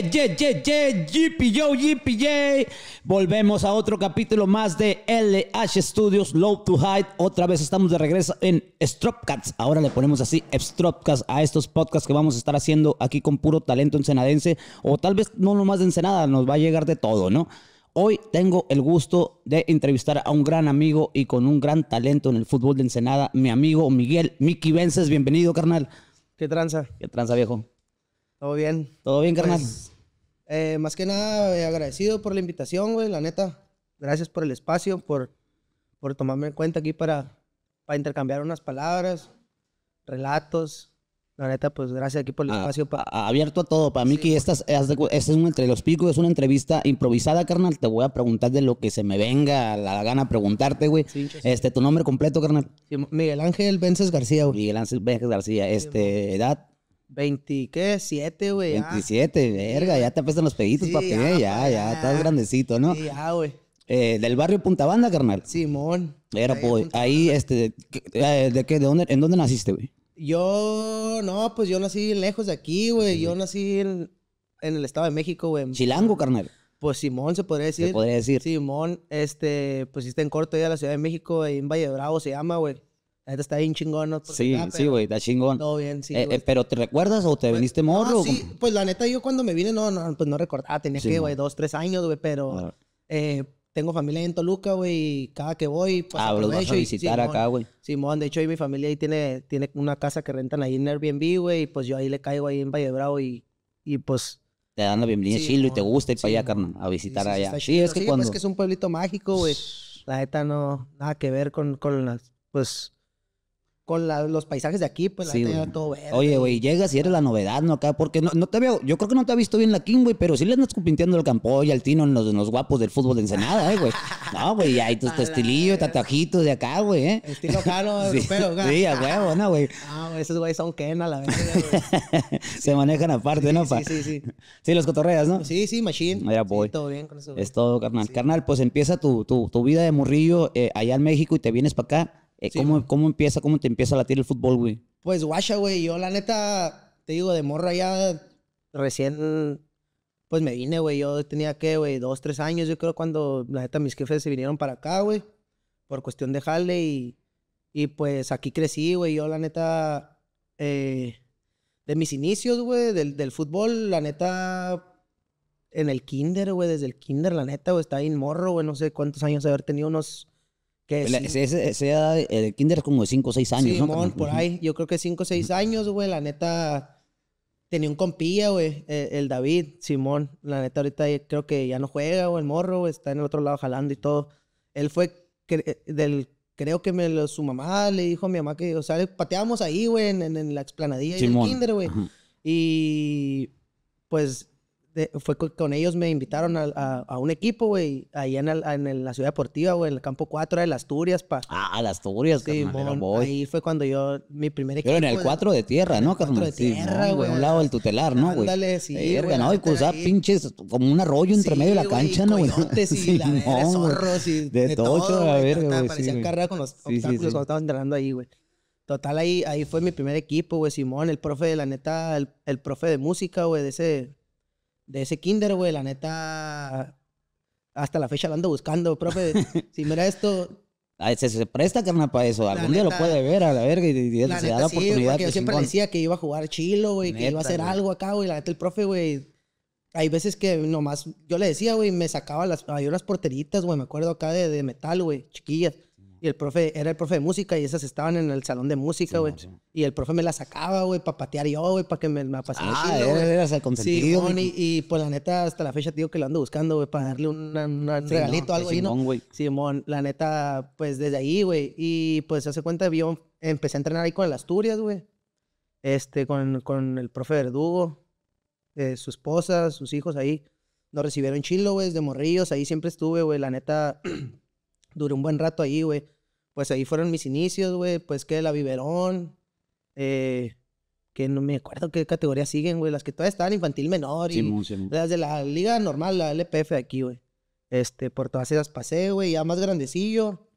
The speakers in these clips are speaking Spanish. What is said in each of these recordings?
yeah, yeah, yeah, Volvemos a otro capítulo más de LH Studios, Love to Hide. Otra vez estamos de regreso en Stropcats. Ahora le ponemos así Stropcats a estos podcasts que vamos a estar haciendo aquí con puro talento ensenadense. O tal vez no nomás de Ensenada, nos va a llegar de todo, ¿no? Hoy tengo el gusto de entrevistar a un gran amigo y con un gran talento en el fútbol de Ensenada, mi amigo Miguel Miki Vences. Bienvenido, carnal. ¿Qué tranza? ¿Qué tranza, viejo? ¿Todo bien? ¿Todo bien, carnal? Pues, eh, más que nada, eh, agradecido por la invitación, güey, la neta. Gracias por el espacio, por, por tomarme en cuenta aquí para, para intercambiar unas palabras, relatos. La neta, pues gracias aquí por el ah, espacio. abierto a todo. Para mí que estas este es un entre los picos, es una entrevista improvisada, carnal. Te voy a preguntar de lo que se me venga la, gana preguntarte, güey. este, tu nombre completo, carnal. Miguel Ángel Vences García, Miguel Ángel Vences García. Este, edad. 20, ¿qué? 7, güey. 27, verga, ya te apestan los peditos, papi. Eh, ya, ya, estás grandecito, ¿no? ya, güey. Eh, del barrio Punta Banda, carnal. Simón. Era, pues, ahí, este, eh, ¿de qué? ¿De dónde, en dónde naciste, güey? Yo, no, pues yo nací lejos de aquí, güey. Yo nací en, el Estado de México, güey. Chilango, carnal. Pues Simón se podría decir. Se podría decir. Simón, este, pues está en corto de la Ciudad de México, en Valle Bravo se llama, güey. La neta está bien chingón, ¿no? sí, ah, sí, güey, está chingón. Todo bien, sí. Eh, eh, pero ¿te recuerdas o te pues, viniste morro? sí, pues la neta yo cuando me vine, no, no pues no recordaba. Tenía que, güey, dos, tres años, güey, pero eh, tengo familia en Toluca, güey, y cada que voy, pues ah, los vas a visitar acá, güey. Sí, Simón, de hecho, ahí mi familia ahí tiene, tiene una casa que rentan ahí en Airbnb, güey, y pues yo ahí le caigo ahí en Valle Bravo y, y pues te dan la bienvenida Chilo y te gusta ir para allá, a visitar allá. Sí, es que pues, cuando... Pues, que es un pueblito mágico, güey. La neta no, nada que ver con, con las, pues, con los paisajes de aquí, pues la todo verde. Oye, güey, llegas y eres la novedad, ¿no? Acá, porque no, no te veo, yo creo que no te ha visto bien la King, güey, pero sí le andas pintando el campo y al tino en los, guapos del fútbol de Ensenada, ¿eh, güey? No, güey, hay tus estilillo, tatajitos de acá, güey, ¿eh? Estilo caro, pero, güey. Sí, a huevo, ¿no, güey? Ah, esos güey son Ken a la vez, Se manejan aparte, ¿no, pa? Sí, sí, sí. Sí, los cotorreas, ¿no? Sí, sí, machine. Mira, Sí, todo bien con eso, Es todo, carnal. Carnal, pues empieza tu, tu, tu vida de morrillo eh, allá en México y te vienes para acá eh, ¿cómo, ¿cómo, empieza, cómo te empieza a latir el fútbol, güey? Pues guacha, güey. Yo la neta, te digo, de morra ya recién, pues me vine, güey. Yo tenía que, güey, dos, tres años, yo creo, cuando la neta mis jefes se vinieron para acá, güey. Por cuestión de jale y, y pues aquí crecí, güey. Yo la neta, eh, de mis inicios, güey, del, del fútbol, la neta, en el kinder, güey, desde el kinder, la neta, güey, está ahí en morro, güey, no sé cuántos años haber tenido, unos que ese, ese el kinder es como de 5 o 6 años, Simón ¿no? Simón, por ahí, yo creo que 5 o 6 años, güey, la neta, tenía un compilla, güey, e, el, David, Simón, la neta, ahorita creo que ya no juega, o el morro, está en el otro lado jalando y todo. Él fue del, creo que su mamá le dijo a mi mamá que, o sea, pateábamos ahí, güey, en, en, en, la explanadilla del kinder, güey. Y, pues, fue con, ellos me invitaron a, a, un equipo, güey, ahí en, en la ciudad deportiva, güey, en el campo 4 de las Asturias, pa. Ah, las Asturias, sí, carnal, Ahí fue cuando yo, mi primer equipo. Pero en el 4 de tierra, ¿no, carnal? 4 de tierra, güey. Sí, un lado del tutelar, ¿no, güey? Ándale, sí. Eh, y cruzar pinches, como un arroyo entre medio de la cancha, ¿no, güey? sí, la zorros y de, de todo, a ver, güey. Parecían carrera con los obstáculos cuando estaban entrenando ahí, güey. Total, ahí, ahí fue mi primer equipo, güey, Simón, el profe, de la neta, el profe de música, güey, de ese de ese kinder, güey, la neta, hasta la fecha lo ando buscando, profe. si mira esto. Ah, se, se, presta, carnal, para eso. Algún día lo puede ver a la verga y, se da la oportunidad. yo pues, siempre decía que iba a jugar chilo, güey, que iba a hacer algo acá, güey. La neta, el profe, güey. Hay veces que nomás, yo le decía, güey, me sacaba las, había unas porteritas, güey, me acuerdo acá de, de metal, güey, chiquillas. Y el profe, era el profe de música y esas estaban en el salón de música, güey. y el profe me las sacaba, güey, para patear yo, güey, para que me, me Ah, era, eras el consentido. y, pues la neta, hasta la fecha, digo que lo ando buscando, güey, para darle un regalito, no, algo ahí, ¿no? Simón, la neta, pues desde ahí, güey. Y pues se hace cuenta, yo empecé a entrenar ahí con el Asturias, güey. Este, con, el profe Verdugo, eh, su esposa, sus hijos ahí. Nos recibieron chilo, güey, de morrillos. Ahí siempre estuve, güey. La neta, duré un buen rato ahí, güey pues ahí fueron mis inicios, güey, pues que la biberón, eh, que no me acuerdo qué categoría siguen, güey, las que todavía están infantil menor y Simón, las de la liga normal, la LPF aquí, güey. Este, por todas esas pasé, güey, ya más grandecillo.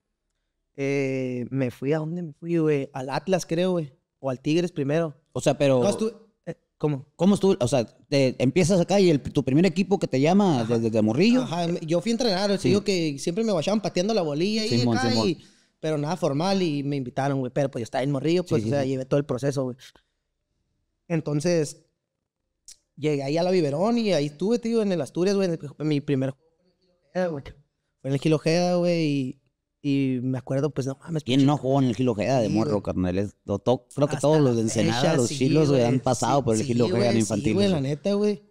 Eh, me fui, ¿a dónde me fui, güey? Al Atlas, creo, güey. O al Tigres primero. O sea, pero... No, estuve... Eh, ¿Cómo? estuvo? O sea, te empiezas acá y el, tu primer equipo que te llama desde, Morrillo. Ajá, yo fui a entrenar, que siempre me vayaban pateando la bolilla y, acá y pero nada formal y me invitaron, güey. Pero pues yo estaba en morrillo, pues, llevé todo el proceso, güey. Entonces, llegué ahí a la Biberón y ahí estuve, tío, en el Asturias, güey. mi primer juego fue en el Gilojeda, güey. Y, y me acuerdo, pues, no mames. ¿Quién no jugó en el Gilojeda de morro, carnal? creo que todos los de Ensenada, los chilos, güey, han pasado por el Gil infantil. Sí, güey, la neta, güey.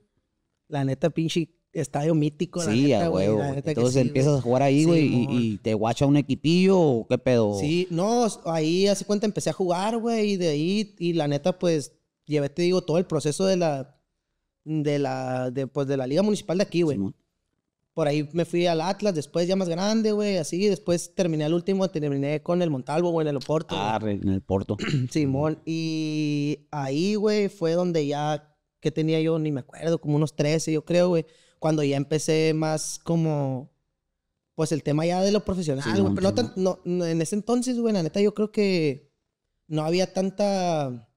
La neta, pinche estadio mítico. la neta, güey. Entonces empiezas a jugar ahí, güey, y, te guacha un equipillo o qué pedo. Sí, no, ahí hace cuenta empecé a jugar, güey, y de ahí, y la neta, pues, llevé, te digo, todo el proceso de la, de la, pues, de la liga municipal de aquí, güey. Sí, Por ahí me fui al Atlas, después ya más grande, güey, así, después terminé el último, terminé con el Montalvo, güey, en el Oporto. Ah, en el Porto. Simón, y ahí, güey, fue donde ya, que tenía yo? Ni me acuerdo, como unos 13, yo creo, güey cuando ya empecé más como, pues el tema ya de lo profesional, en ese entonces, güey, la neta, yo creo que no había tanta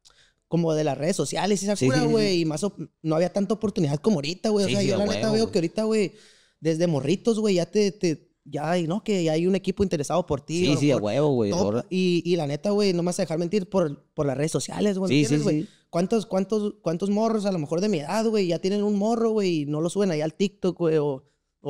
como de las redes sociales y esa cura, güey. Y más no había tanta oportunidad como ahorita, güey. O sea, yo la neta veo que ahorita, güey, desde morritos, güey, ya te, ya, y no, que hay un equipo interesado por ti. Sí, sí, a huevo, güey. Y, y, la neta, güey, no me vas a dejar mentir por, por las redes sociales, güey. ¿Cuántos, cuántos, cuántos morros a lo mejor de mi edad, güey, ya tienen un morro, güey, y no lo suben ahí al TikTok, güey, o,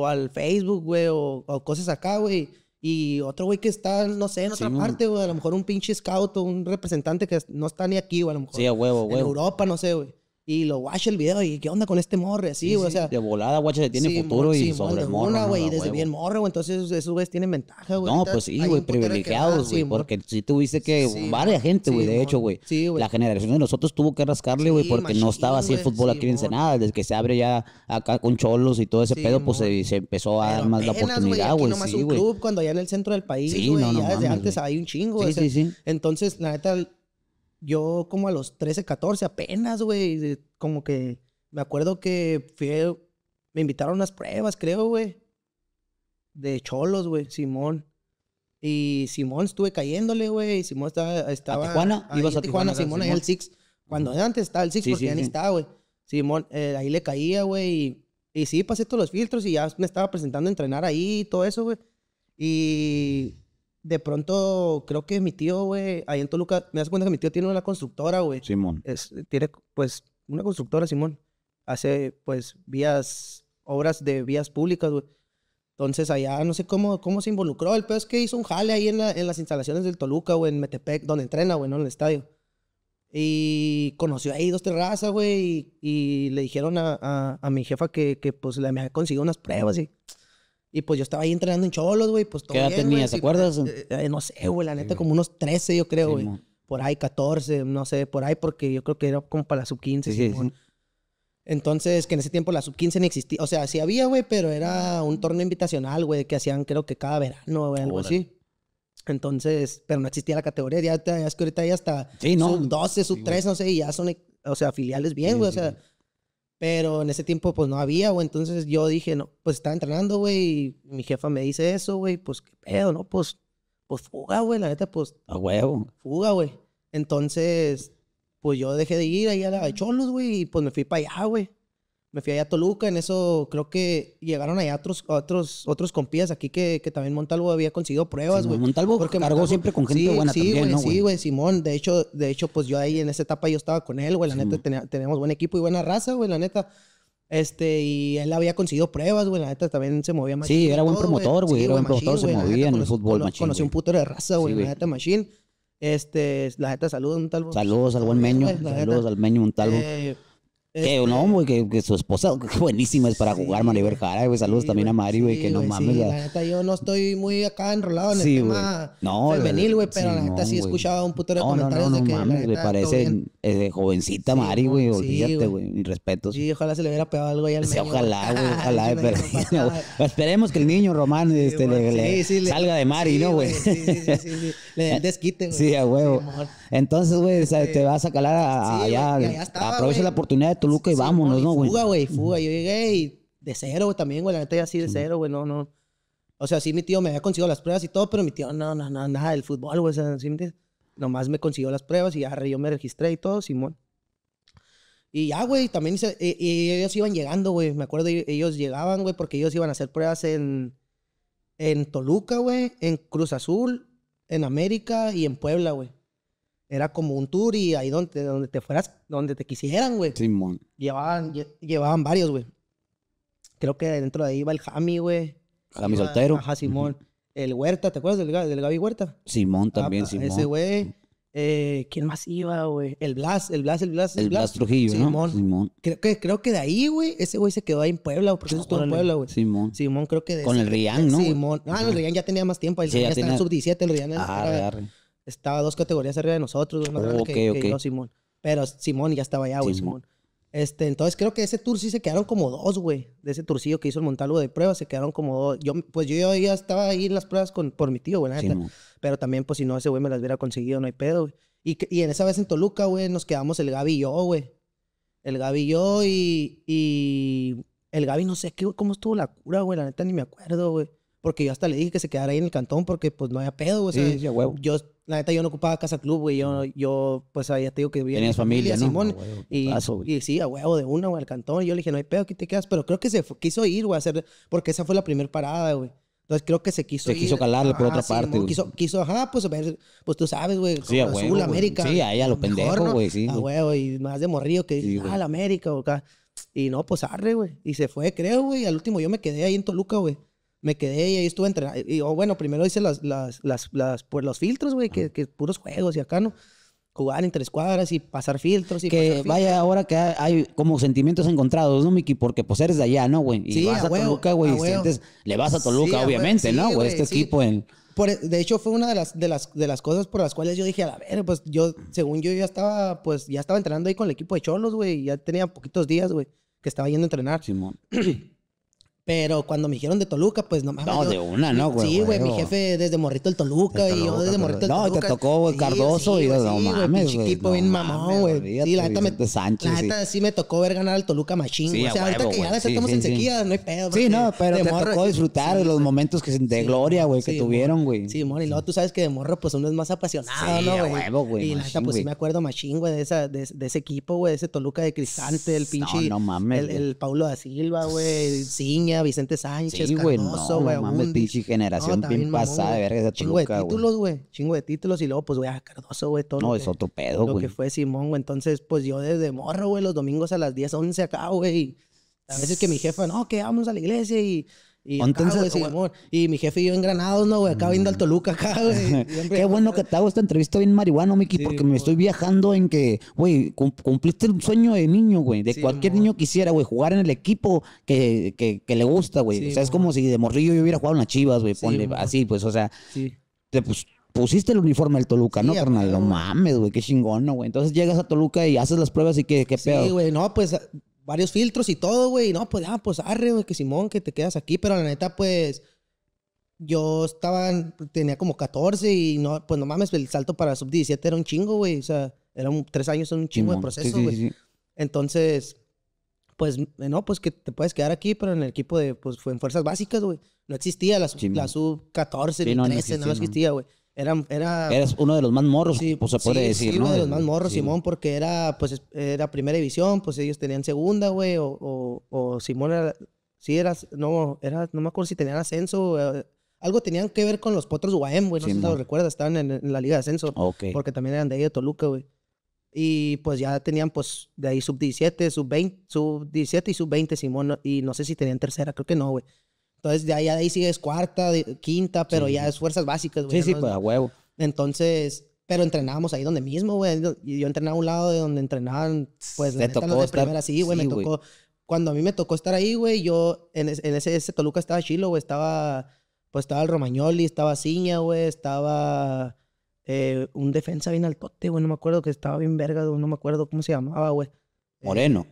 al Facebook, güey, o, cosas acá, güey? Y otro güey que está, no sé, en otra parte, güey, a lo mejor un pinche scout o un representante que no está ni aquí, o a lo mejor. huevo, En Europa, no sé, güey. Y lo watch el video y qué onda con este morre, así, güey. o sea, de volada, guacha, se tiene futuro y sobre el morro. güey, desde bien morro, entonces esos güeyes tienen ventaja, güey. No, pues sí, güey, privilegiados, güey. porque si tuviste que varias gente, güey, de hecho, güey. La generación de nosotros tuvo que rascarle, güey, porque no estaba así el fútbol aquí en Senada. Desde que se abre ya acá con cholos y todo ese pedo, pues se, empezó a dar más la oportunidad, güey. Sí, güey cuando allá en el centro del país, güey. Ya desde antes hay un chingo. Sí, sí, sí. Entonces, la neta yo como a los 13, 14 apenas, güey, como que me acuerdo que fui, me invitaron a unas pruebas, creo, güey, de cholos, güey, Simón. Y Simón estuve cayéndole, güey, Simón estaba, estaba... ¿A Tijuana? ¿Ibas a Tijuana? Simón, ahí el Six. Cuando antes estaba el Six, porque ya ni estaba, güey. Simón, eh, ahí le caía, güey, y, y sí, pasé todos los filtros y ya me estaba presentando a entrenar ahí y todo eso, güey. Y de pronto, creo que mi tío, güey, ahí en Toluca, me das cuenta que mi tío tiene una constructora, güey. Simón. tiene, pues, una constructora, Simón. Hace, pues, vías, obras de vías públicas, güey. Entonces, allá, no sé cómo, cómo se involucró. El peor es que hizo un jale ahí en, las instalaciones del Toluca, güey, en Metepec, donde entrena, güey, ¿no? En el estadio. Y conoció ahí dos terrazas, güey, y, le dijeron a, mi jefa que, que, pues, le me había conseguido unas pruebas y... ¿sí? Y pues yo estaba ahí entrenando en Cholos, güey. Pues, todo ¿Qué edad tenías? ¿Te acuerdas? Eh, eh, no sé, güey, la neta, como unos 13, yo creo, güey. por ahí, 14, no sé, por ahí, porque yo creo que era como para la sub 15. Sí, Entonces, que en ese tiempo la sub 15 no existía. O sea, sí había, güey, pero era un torneo invitacional, güey, que hacían creo que cada verano, güey, algo así. Entonces, pero no existía la categoría. Ya, es que ahorita ya hasta no. sub 12, sub 3, no sé, y ya son, e, o sea, filiales bien, güey. o sea, pero en ese tiempo, pues no había, güey. Entonces yo dije, no, pues estaba entrenando, güey. Y mi jefa me dice eso, güey. Pues qué pedo, ¿no? Pues, pues fuga, güey. La neta, pues. A huevo. Fuga, güey. Entonces, pues yo dejé de ir ahí a la Cholos, güey. Y pues me fui para allá, güey me fui allá a Toluca, en eso creo que llegaron allá otros, compías aquí que, también Montalvo había conseguido pruebas, güey. Montalvo porque cargó siempre con gente buena sí, también, wey, güey? Sí, güey, Simón. De hecho, de hecho, pues yo ahí en esa etapa yo estaba con él, güey. La neta, tenemos buen equipo y buena raza, güey, la neta. Este, y él había conseguido pruebas, güey. La neta también se movía más. Sí, era buen promotor, güey. era buen promotor, se movía en el fútbol, machín. Conocí un putero de raza, güey, la neta, machín. Este, la neta, saludos, Montalvo. Saludos al buen Meño. Saludos al Meño Montalvo. Eh, eh, que no, que, su esposa, que buenísima es para sí, jugar, Maribel Jara, güey. Saludos también a Mari, güey, que no mames. La gente, yo no estoy muy acá enrolado en el tema no, femenil, güey, pero la gente sí escuchaba un puto de no, comentarios de que. mames, me ah, parece eh, jovencita Mari, güey, olvídate, güey, mis respetos. Sí, ojalá se le hubiera pegado algo ahí al final. Ojalá, güey, ojalá, pero pues esperemos que el niño Román este, le, salga de Mari, ¿no, güey? Sí, sí, sí, le desquite, güey. Sí, a huevo. Entonces, güey, te vas a calar a, allá, aprovecha la oportunidad de Toluca y vámonos, ¿no, güey? Fuga, güey, fuga. Yo llegué y de cero, güey, también, güey, la neta ya sí, de cero, güey, no, no. O sea, sí, mi tío me había conseguido las pruebas y todo, pero mi tío, no, no, no, nada del fútbol, güey, o sea, sí, nomás me consiguió las pruebas y ya yo me registré y todo, Simón. Y ya, güey, también e, y, ellos iban llegando, güey. Me acuerdo, ellos llegaban, güey, porque ellos iban a hacer pruebas en, en Toluca, güey, en Cruz Azul, en América y en Puebla, güey. Era como un tour y ahí donde, donde te fueras, donde te quisieran, güey. Simón. Llevaban, llevaban varios, güey. Creo que dentro de ahí iba el Jami, güey. Jami Soltero. Ajá, Simón el Huerta, ¿te acuerdas del, Gaby Huerta? Simón ah, también, Simón. Ese güey. Eh, ¿Quién más iba, güey? El Blas, el Blas, el Blas. El, Blas, Trujillo, Simón. ¿no? Simón. Creo que, creo que de ahí, güey, ese güey se quedó ahí en Puebla, porque eso estuvo en Puebla, güey. Simón. Simón, creo que de Con el Rian, ¿no? Simón. Ah, no, el Rian ya tenía más tiempo. Ahí ya tenía... estaba en sub-17, el Rian ah, era, estaba dos categorías arriba de nosotros, güey, más que, Simón. Pero Simón ya estaba allá, güey, Simón. Este, entonces creo que ese tour sí se quedaron como dos, güey. De ese tourcillo que hizo el Montalvo de pruebas, se quedaron como dos. Yo, pues yo ya estaba ahí en las pruebas con, por mi tío, güey, Pero también, pues si no, ese güey me las hubiera conseguido, no hay pedo, güey. Y, y en esa vez en Toluca, güey, nos quedamos el Gaby y yo, güey. El Gaby y yo y, el Gaby no sé qué, cómo estuvo la cura, güey, la neta ni me acuerdo, güey. Porque yo hasta le dije que se quedara ahí en el cantón porque pues no había pedo, güey. Sí, yo la neta, yo no ocupaba casa club, güey. Yo, yo, pues ahí te digo que vivía. Tenías familia, ¿no? Simón. Ah, y, y, sí, a huevo de una, güey, al cantón. Y yo le dije, no hay pedo, que te quedas. Pero creo que se quiso ir, güey, a hacer. Porque esa fue la primera parada, güey. Entonces creo que se quiso. Se quiso calarle por otra parte. Güey. Quiso, quiso, ajá, pues pues tú sabes, güey. Sí, a huevo, América. Sí, a lo güey, A huevo, y más de morrillo que ah, la América, güey. Y no, pues arre, güey. Y se fue, creo, güey. Al último yo me quedé ahí en Toluca, güey me quedé y ahí estuve entrenando. Y bueno, primero hice las, las, las, las pues, los filtros, güey, que, puros juegos y acá, ¿no? Jugar entre escuadras y pasar filtros. Y que vaya ahora que hay como sentimientos encontrados, ¿no, Miki? Porque pues eres de allá, ¿no, güey? Y vas a, Toluca, güey, le vas a Toluca, obviamente, ¿no? Güey, este equipo en... E, de hecho, fue una de las, de, las, de las cosas por las cuales yo dije, a ver, pues yo, según yo, ya estaba, pues, ya estaba entrenando ahí con el equipo de Cholos, güey. Ya tenía poquitos días, güey, que estaba yendo a entrenar. Simón. Pero cuando me dijeron de Toluca, pues no mames. No, de una, ¿no, güey? Sí, güey, mi jefe desde morrito el Toluca, y yo desde morrito el Toluca. No, te tocó güey, Cardoso y yo, no mames, güey. tipo bien mamón, güey. Y la neta me... Sánchez, la neta sí me tocó ver ganar al Toluca machín, güey. o sea, ahorita que ya la estamos en sequía, no hay pedo. Sí, no, pero te tocó disfrutar de los momentos que de gloria, güey, que tuvieron, güey. Sí, amor, y luego tú sabes que de morro, pues uno es más apasionado, ¿no, güey? Y la neta, pues sí me acuerdo machín, güey, de ese equipo, güey, ese Toluca de Cristante, el pinche... El Paulo da Silva, güey, Ciña Vicente Sánchez, sí, güey, no, güey. generación bien pasada de verga esa Chingo de títulos, güey. Chingo de títulos y luego, pues, güey, a Cardoso, güey, todo. No, es otro pedo, güey. Lo que fue Simón, güey. Entonces, pues, yo desde morro, güey, los domingos a las 10, 11 acá, güey. A veces que mi jefa, no, que vamos a la iglesia y y ah, Entonces, y mi jefe y yo en Granados, ¿no, güey? Acá viendo al Toluca, acá, güey. Qué bueno que te hago esta entrevista bien marihuana, Miki, porque me estoy viajando en que, güey, cumpliste un sueño de niño, güey. De cualquier niño quisiera, güey, jugar en el equipo que, le gusta, güey. o sea, es como si de morrillo yo hubiera jugado en las chivas, güey. Ponle así, pues, o sea. Te, pusiste el uniforme del Toluca, ¿no, carnal? No mames, güey, qué chingón, güey. Entonces llegas a Toluca y haces las pruebas y qué, qué pedo. Sí, güey, no, pues varios filtros y todo, güey. No, pues, ah, pues arre, güey, que Simón, que te quedas aquí. Pero la neta, pues, yo estaba, tenía como 14 y no, pues no mames, el salto para sub 17 era un chingo, güey. O sea, eran tres años, un chingo de proceso, güey. Entonces, pues, no, pues que te puedes quedar aquí, pero en el equipo de, pues, fue en fuerzas básicas, güey. No existía la, sub, 14 ni no, 13, no, existía, güey era era, Eras uno de los más morros, sí, pues se puede sí, decir, sí, uno de los más morros, Simón, porque era, pues, era primera división, pues ellos tenían segunda, güey, o, o, Simón era, sí, era, no, era, no me acuerdo si tenían ascenso, eh, algo tenían que ver con los potros UAM, güey, no sé si lo recuerdas, estaban en, la liga de ascenso, porque también eran de ahí de Toluca, güey. Y pues ya tenían, pues, de ahí sub-17, sub-20, sub-17 y sub-20, Simón, y no sé si tenían tercera, creo que no, güey. Entonces, de ahí a ahí sigues cuarta, quinta, pero ya es fuerzas básicas, güey. Sí, sí, pues a huevo. Entonces, pero entrenábamos ahí donde mismo, güey. Yo entrenaba a un lado de donde entrenaban, pues, la neta, de primera, sí, güey. me tocó... Cuando a mí me tocó estar ahí, güey, yo... En, en ese, Toluca estaba Chilo, güey. Estaba... Pues estaba el Romagnoli, estaba Ciña, güey. Estaba... Eh, un defensa bien altote, güey. No me acuerdo que estaba bien verga, No me acuerdo cómo se llamaba, güey. Moreno.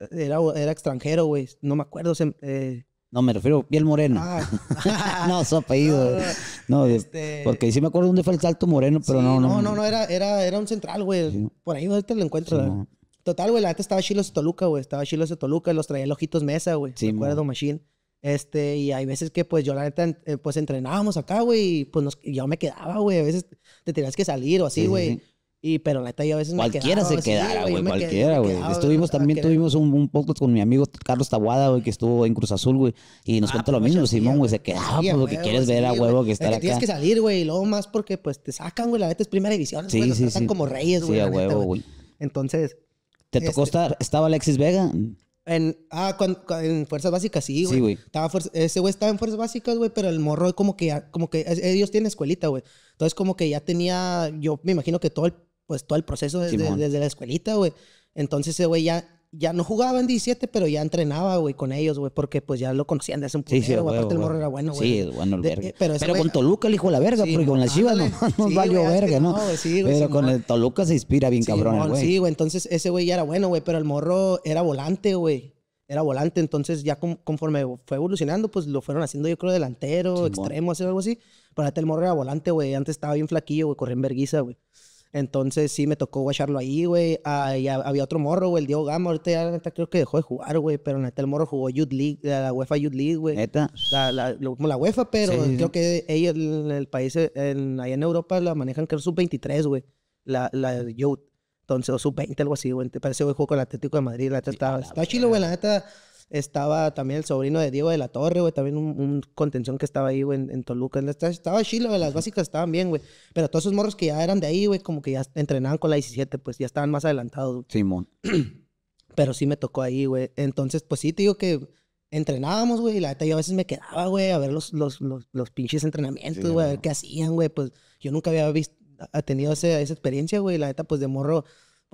Eh, era, era extranjero, güey. No me acuerdo. Eh, no, me refiero a piel morena. Ah. no, su apellido. No, este, porque sí me acuerdo dónde fue el salto moreno, pero no, no. No, no, no, era, era, era un central, güey. Por ahí ahorita lo encuentro. Total, güey, la neta estaba Chilos de Toluca, güey. Estaba Chilos de Toluca, los traía ojitos Mesa, güey. Sí, me acuerdo, Machine. Este, y hay veces que, pues, yo la neta, eh, pues, entrenábamos acá, güey, y pues, nos, yo me quedaba, güey. A veces te tenías que salir o así, güey. Y, pero la neta, yo a veces cualquiera me quedaba, se quedara, güey, cualquiera, güey. Estuvimos también, tuvimos un, un, podcast con mi amigo Carlos Tabuada, güey, que estuvo en Cruz Azul, güey. Y nos ah, cuenta lo pues, mismo, Simón, güey, se quedaba, pues, lo que quieres ver a huevo que estar acá. Tienes que salir, güey, y luego más porque, pues, te sacan, güey, la neta es primera división, sí, sí, Están como reyes, güey. Sí, a huevo, güey. Entonces... ¿Te tocó este estar, estaba Alexis Vega? En, ah, en Fuerzas Básicas, sí, güey. Sí, güey. ese güey estaba en Fuerzas Básicas, güey, pero el morro como que, ya, como que ellos tienen escuelita, güey. Entonces como que ya tenía, yo me imagino que todo el pues todo el proceso desde, desde la escuelita, güey. Entonces ese güey ya, ya no jugaba en 17, pero ya entrenaba, güey, con ellos, güey, porque pues ya lo conocían desde un punto. Sí, güey, aparte el morro era bueno, güey. Sí, bueno el verga. pero, con Toluca el hijo la verga, porque con las Chivas no no valió verga, ¿no? sí, pero con el Toluca se inspira bien cabrón, güey. Sí, güey, entonces ese güey ya era bueno, güey, pero el morro era volante, güey era volante, entonces ya conforme fue evolucionando, pues lo fueron haciendo yo creo delantero, extremo, hacer algo así. Pero el morro era volante, güey. Antes estaba bien flaquillo, güey, corría en verguiza, güey. Entonces sí me tocó guacharlo ahí, güey. Ah, había otro morro, güey, el Diego Gama. Ahorita creo que dejó de jugar, güey. Pero neta el morro jugó Youth League, la UEFA Youth League, güey. Neta. La, la, la, UEFA, pero creo que ellos, el, el país, en, en Europa la manejan que es sub-23, güey. La, la Youth. Entonces, o sub-20, algo así, güey. parece, que jugó con el Atlético de Madrid. La neta estaba, está chilo, güey. La neta estaba también el sobrino de Diego de la Torre, güey. También un, contención que estaba ahí, güey, en, en, Toluca. Estaba chido, güey. Las básicas estaban bien, güey. Pero todos esos morros que ya eran de ahí, güey, como que ya entrenaban con la 17, pues ya estaban más adelantados. Simón. Pero sí me tocó ahí, güey. Entonces, pues sí, te digo que entrenábamos, güey. Y la neta, yo a veces me quedaba, güey, a ver los, los, los, los pinches entrenamientos, güey, a ver qué hacían, güey. Pues yo nunca había visto, ha tenido esa experiencia, güey. La neta, pues de morro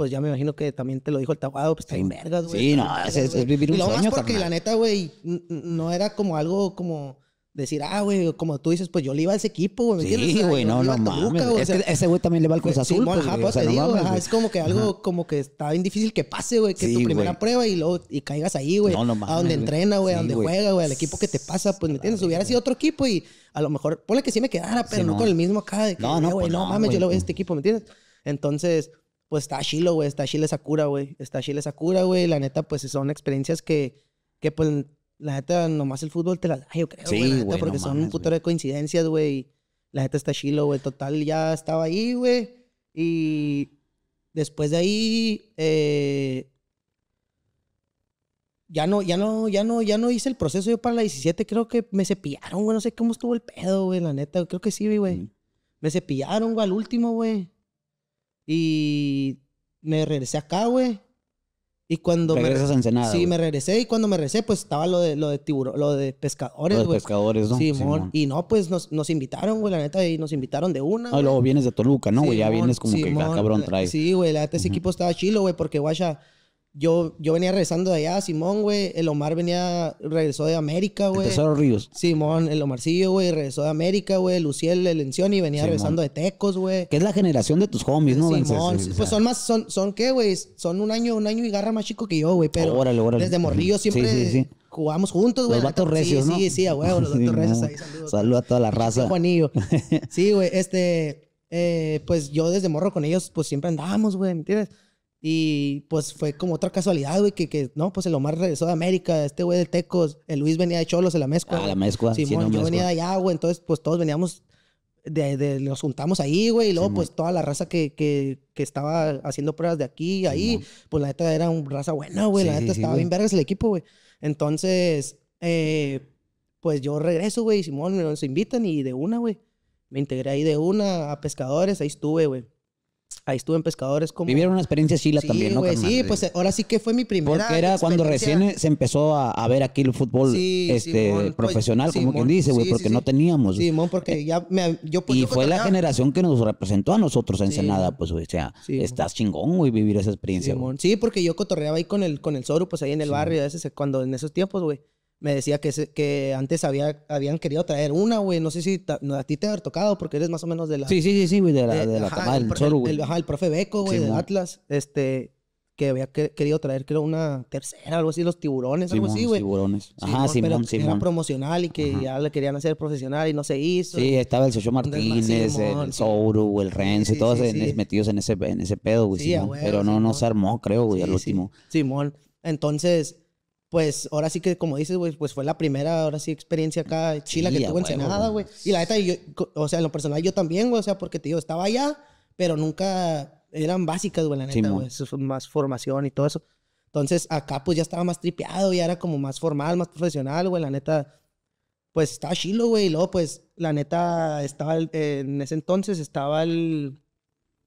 pues ya me imagino que también te lo dijo el taguado, pues está en vergas, güey. Sí, no, es, vivir un y lo más porque la neta, güey, no era como algo como decir, ah, güey, como tú dices, pues yo le iba a ese equipo, güey. Sí, güey, no, no mames. ese güey también le va al Cruz Azul. es como que algo como que está bien difícil que pase, güey, que es tu primera prueba y luego y caigas ahí, güey. No, no A donde entrena, güey, a donde juega, güey, al equipo que te pasa, pues, ¿me entiendes? Hubiera sido otro equipo y a lo mejor, ponle que sí me quedara, pero no, con el mismo acá. De no, ah, pues no, no, mames, yo le voy a este equipo, ¿me entiendes? Entonces, pues está chilo, güey, está chile cura, güey, está chile cura, güey, la neta, pues son experiencias que, que pues, la neta, nomás el fútbol te la da, yo creo, güey, porque son un puto de coincidencias, güey, la neta está chilo, güey, total, ya estaba ahí, güey, y después de ahí, eh, ya no, ya no, ya no, ya no hice el proceso yo para la 17, creo que me cepillaron, güey, no sé cómo estuvo el pedo, güey, la neta, creo que sí, güey, me cepillaron, güey, al último, güey. Y me regresé acá, güey. Y cuando Regresas me. A Ensenada, sí, me regresé. Y cuando me regresé, pues estaba lo de, lo de tiburón, lo de pescadores, güey. Lo de pescadores, ¿no? Sí, Y no, pues nos, nos invitaron, güey, la neta, y nos invitaron de una. Ah, luego vienes de Toluca, ¿no, güey? ya vienes como que ah, cabrón trae. Sí, güey, la neta, ese equipo estaba chilo, güey, porque guacha yo, yo venía regresando de allá, Simón, güey. El Omar venía, regresó de América, güey. Tesoro Ríos. Simón, el Omarcillo, güey, regresó de América, güey. Luciel, el Encioni venía regresando de Tecos, güey. Que es la generación de tus homies, ¿no? Simón, pues son más, son, son qué, güey. Son un año, un año y garra más chico que yo, güey. Pero desde morrillo siempre jugamos juntos, güey. Los vatos recios, sí, ¿no? Sí, sí, a huevo, los vatos recios. saludos. Saluda a toda la raza. Juanillo. sí, güey, este, eh, pues yo desde morro con ellos, pues siempre andamos güey, ¿me entiendes? Y pues fue como otra casualidad, güey, que, que no, pues el Omar regresó de América, este güey del Tecos, el Luis venía de Cholos, la mezcla. Ah, la mezcla Sí, Simón, yo venía de allá, güey, entonces pues todos veníamos, de, nos juntamos ahí, güey, y luego pues toda la raza que, estaba haciendo pruebas de aquí y ahí, pues la neta era una raza buena, güey, la neta estaba bien vergas el equipo, güey. Entonces, eh, pues yo regreso, güey, y Simón nos invitan y de una, güey, me integré ahí de una a pescadores, ahí estuve, güey. Ahí estuve en Pescadores como... Vivieron una experiencia chila también, ¿no? sí, pues ahora sí que fue mi primera Porque era cuando recién se empezó a, ver aquí el fútbol este, pues, profesional, como quien dice, güey, porque no teníamos. Simón, porque eh, ya me, yo... Pues, y fue la generación que nos representó a nosotros en Senada, pues, güey, o sea, estás chingón, güey, vivir esa experiencia, güey. Sí, porque yo cotorreaba ahí con el, con el Soru, pues, ahí en el barrio, a veces cuando en esos tiempos, güey me decía que, que antes había, habían querido traer una, güey. No sé si a ti te ha tocado, porque eres más o menos de la. Sí, sí, sí, sí, güey, de la, de, la el, güey. el profe Beco, güey, de Atlas. Este, que había querido traer, creo, una tercera, algo así, los tiburones, algo así, güey. Tiburones. Ajá, sí, Simón, Simón. Era promocional y que ya le querían hacer profesional y no se hizo. Sí, estaba el Socio Martínez, el Souru, el Renzo todos metidos en ese, en ese pedo, güey. Pero no, no se armó, creo, güey, al último. Simón. Entonces pues ahora sí que, como dices, güey, pues fue la primera, ahora sí, experiencia acá chila que tuve en güey. Y la neta, o sea, en lo personal yo también, güey, o sea, porque te digo, estaba allá, pero nunca eran básicas, güey, la neta, güey. Sí, más formación y todo eso. Entonces, acá pues ya estaba más tripeado, ya era como más formal, más profesional, güey, la neta. Pues estaba chilo, güey, y luego, pues, la neta, estaba, en ese entonces estaba el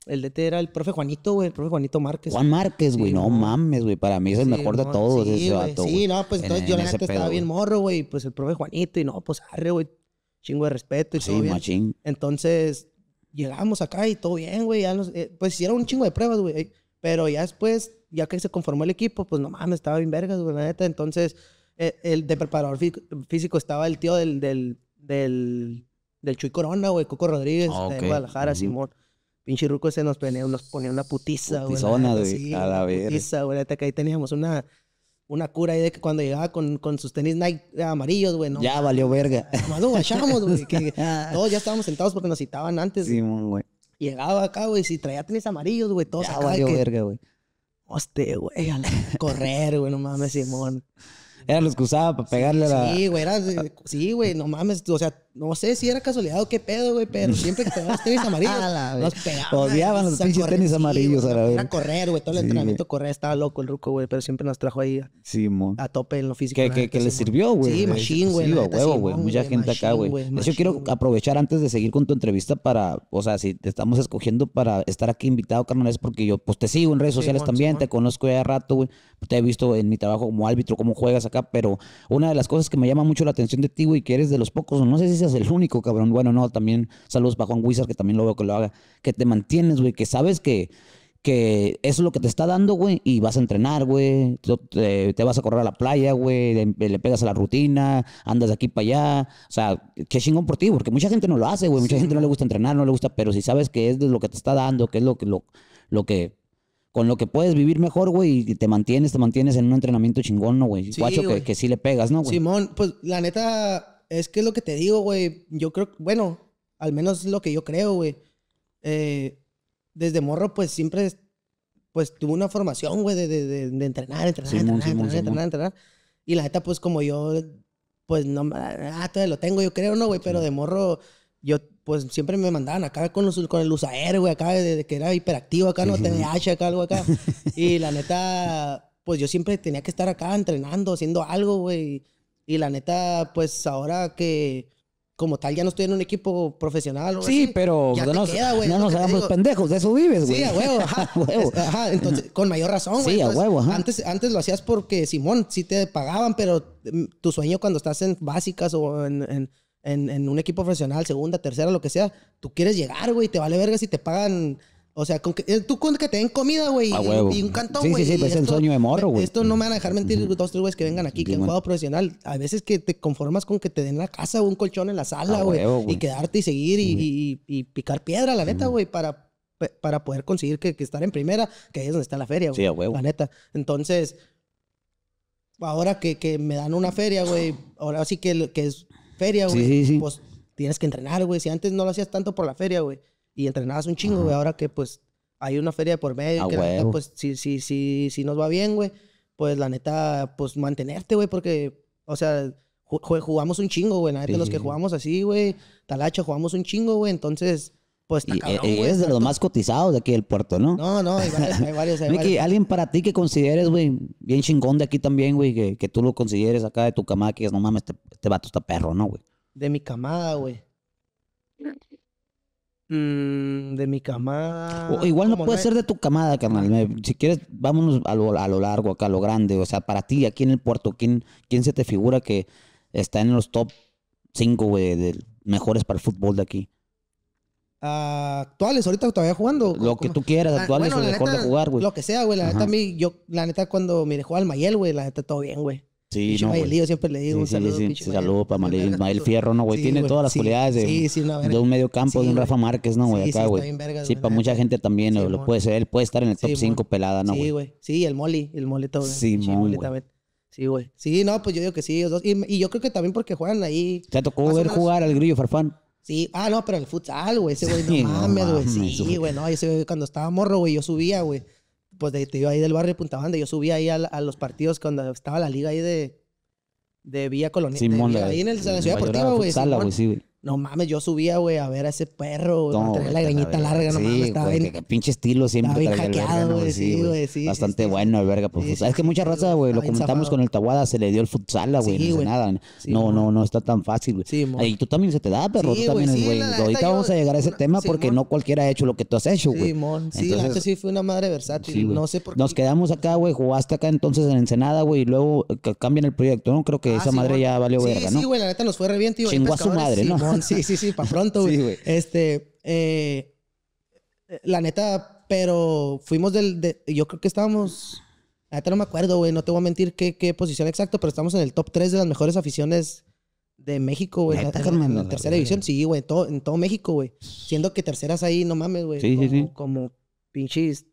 el DT era el profe Juanito, güey, el profe Juanito Márquez. Juan Márquez, güey, no, mames, güey, para mí es el mejor de todos sí, ese Sí, no, pues entonces yo la neta estaba bien morro, güey, pues el profe Juanito y no, pues arre, güey, chingo de respeto y todo bien. machín. Entonces, llegamos acá y todo bien, güey, eh, pues hicieron un chingo de pruebas, güey, eh, pero ya después, ya que se conformó el equipo, pues no mames, estaba bien vergas, güey, la neta, entonces eh, el de preparador físico estaba el tío del del del, Chuy Corona, güey, Coco Rodríguez de Guadalajara, Simón. Pinche Ruco ese nos ponía, nos ponía una putiza, güey. güey. a la verga. Putiza, güey. Hasta que ahí teníamos una, una cura ahí de que cuando llegaba con, con sus tenis Nike amarillos, güey. No, ya valió verga. Nomás lo guachamos, güey. todos ya estábamos sentados porque nos citaban antes. Sí, güey. Llegaba acá, güey. Si traía tenis amarillos, güey. Todos ya valió verga, güey. Hostia, güey. A Correr, güey. No mames, Simón. Eran los que usaba para pegarle a la... Sí, güey. Era, sí, güey. No mames. O sea, no sé si era casualidad o qué pedo, güey, pero siempre que tenías tenis amarillos, nos pegaban Odiaban los pinches tenis amarillos a la Era correr, güey, todo el entrenamiento correr, estaba loco el ruco, güey, pero siempre nos trajo ahí sí, a tope en lo físico. Que, les sirvió, güey. Sí, machine, güey. huevo, güey. Mucha gente acá, güey. Yo quiero aprovechar antes de seguir con tu entrevista para, o sea, si te estamos escogiendo para estar aquí invitado, carnal, es porque yo, pues te sigo en redes sociales también, te conozco ya de rato, güey. Te he visto en mi trabajo como árbitro, cómo juegas acá, pero una de las cosas que me llama mucho la atención de ti, güey, que eres de los pocos, no sé si el único, cabrón. Bueno, no, también saludos para Juan Wizard, que también lo veo que lo haga. Que te mantienes, güey, que sabes que, que eso es lo que te está dando, güey, y vas a entrenar, güey, te, vas a correr a la playa, güey, le, pegas a la rutina, andas de aquí para allá, o sea, qué chingón por ti, porque mucha gente no lo hace, güey, mucha gente no le gusta entrenar, no le gusta, pero si sabes que es de lo que te está dando, que es lo que, lo, lo que, con lo que puedes vivir mejor, güey, y te mantienes, te mantienes en un entrenamiento chingón, güey? que, que, sí le pegas, ¿no, güey? Simón, pues la neta, es que lo que te digo, güey. Yo creo, bueno, al menos lo que yo creo, güey. Eh, desde morro, pues siempre, pues tuve una formación, güey, de, de, entrenar, entrenar, entrenar, entrenar, entrenar, Y la neta, pues como yo, pues no, ah, todavía lo tengo, yo creo, ¿no, güey? Pero de morro, yo, pues siempre me mandaban acá con, los, con el usaer, güey, acá, de, que era hiperactivo, acá, no, tenía H, acá, algo acá. y la neta, pues yo siempre tenía que estar acá entrenando, haciendo algo, güey. Y la neta, pues ahora que como tal ya no estoy en un equipo profesional. sí, pero ya no, nos, pendejos, de eso vives, güey. Sí, a huevo, ajá. a huevo. entonces, con mayor razón, güey. Sí, a huevo, ajá. Antes, antes lo hacías porque, Simón, sí te pagaban, pero mm, tu sueño cuando estás en básicas o en, en, en un equipo profesional, segunda, tercera, lo que sea, tú quieres llegar, güey, te vale verga si te pagan o sea, que, eh, tú con que te den comida, güey. y, un cantón, güey. Sí, sí, pues, sí, es el sueño de morro, güey. Esto no me van a dejar mentir los dos, tres güeyes que vengan aquí, que han jugado profesional. A veces que te conformas con que te den la casa o un colchón en la sala, güey. y quedarte y seguir y, picar piedra, la neta, güey, para, para poder conseguir que, que, estar en primera, que ahí es donde está la feria, güey. Sí, a huevo. La neta. Entonces, ahora que, me dan una feria, güey, ahora sí que, que es feria, güey. Sí, sí, sí. Pues tienes que entrenar, güey. Si antes no lo hacías tanto por la feria, güey y entrenabas un chingo, güey. Ahora que pues hay una feria por medio, ah, que pues si, si, si, si nos va bien, güey, pues la neta, pues mantenerte, güey, porque, o sea, jugamos un chingo, güey. La neta, los que jugamos así, güey, talacha, jugamos un chingo, güey. Entonces, pues está y, eh, eh, es de los más cotizados de aquí del puerto, ¿no? No, no, hay varios, hay varios. alguien para ti que consideres, güey, bien chingón de aquí también, güey, que, que, tú lo consideres acá de tu camada, que es, no mames, este, este vato está perro, ¿no, güey? De mi camada, güey. Mm, de mi camada. O igual no puede ser de tu camada, carnal. si quieres, vámonos a lo, a lo, largo, acá a lo grande. O sea, para ti, aquí en el puerto, ¿quién, quién se te figura que está en los top 5, güey, de mejores para el fútbol de aquí? Ah, actuales, ahorita todavía jugando. Lo que tú quieras, ah, actuales o mejor de jugar, güey. Lo que sea, güey. La neta, a mí, yo, la neta, cuando me dejó al Mayel, güey, la neta, todo bien, güey. Sí, no, güey. Yo pues. siempre le digo sí, un saludo. Sí, sí, saludo para el Fierro, ¿no, güey? Tiene todas las cualidades de, de, un medio campo, de un Rafa Márquez, ¿no, güey? Acá, güey. Sí, para mucha gente también lo, lo puede ser. Él puede estar en el top 5 pelada, ¿no, güey? Sí, güey. Sí, el Moli, el Moli todo. Sí, Moli también. Sí, güey. Sí, no, pues yo digo que sí, ellos dos. Y, y yo creo que también porque juegan ahí. ¿Te tocó ver jugar al Grillo Farfán? Sí, ah, no, pero el futsal, güey, ese güey, no mames, güey. Sí, güey, no, ese güey cuando estaba morro, güey, yo subía, güey pues de, te iba ahí del barrio de Banda, yo subía ahí a, los partidos cuando estaba la liga ahí de, de Villa Colonia. Simón, de, ahí en, el, en la ciudad deportiva, güey. No mames, yo subía, güey, a ver a ese perro, no, la greñita larga, no mames, estaba bien. pinche estilo siempre. bien güey, sí, güey, sí. Bastante bueno, verga, pues. sabes que mucha raza, güey, lo comentamos con el Tawada, se le dio el futsal, güey, no sé nada. no, no, no está tan fácil, güey. Sí, y tú también se te da, perro, tú también, güey. Ahorita vamos a llegar a ese tema porque no cualquiera ha hecho lo que tú has hecho, güey. Sí, mon. Sí, sí fue una madre versátil, no sé por qué. Nos quedamos acá, güey, jugaste acá entonces en Ensenada, güey, y luego eh, cambian el proyecto, ¿no? Creo que ah, esa madre ya valió verga, Sí, güey, la neta nos fue Chingó a su madre, ¿no? sí, sí, sí, para pronto, güey. este, eh, la neta, pero fuimos del, yo creo que estábamos, neta no me acuerdo, güey, no te voy a mentir qué, qué posición exacta, pero estamos en el top 3 de las mejores aficiones de México, güey. en, la tercera división, sí, güey, todo, en todo México, güey. Siendo que terceras ahí, no mames, güey. Sí, como, sí, sí. Como pinches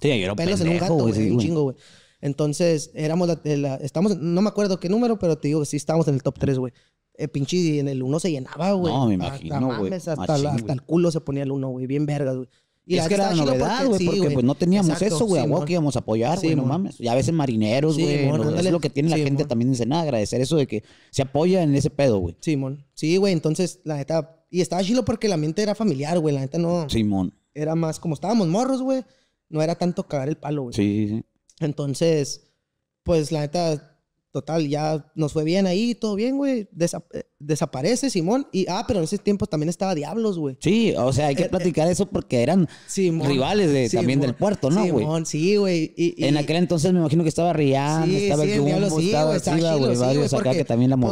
Sí, era un en un gato, güey, un chingo, güey. Entonces, éramos la, estamos, no me acuerdo qué número, pero te digo sí estábamos en el top 3, güey eh, pinche, en el uno se llenaba, güey. No, me imagino, güey. Hasta, hasta, el culo se ponía el uno, güey. Bien verga, güey. Y es que era la novedad, güey, porque, pues no teníamos eso, güey, sí, a que íbamos a apoyar, güey, no mames. Y a veces marineros, güey, no, es lo que tiene la gente también en Senada, agradecer eso de que se apoya en ese pedo, güey. Simón. Sí, güey, entonces la neta y estaba chilo porque la mente era familiar, güey, la neta no. Simón. Era más como estábamos morros, güey, no era tanto cagar el palo, güey. Sí, sí. Entonces, pues la neta total, ya nos fue bien ahí, todo bien, güey. Eh, desaparece Simón y ah, pero en ese tiempo también estaba Diablos, güey. Sí, o sea, hay que eh, eh, platicar eso porque eran rivales también del puerto, ¿no, güey? Simón, sí, güey. en aquel entonces me imagino que estaba riando, estaba el estaba Chiva, güey, acá que también la Simón,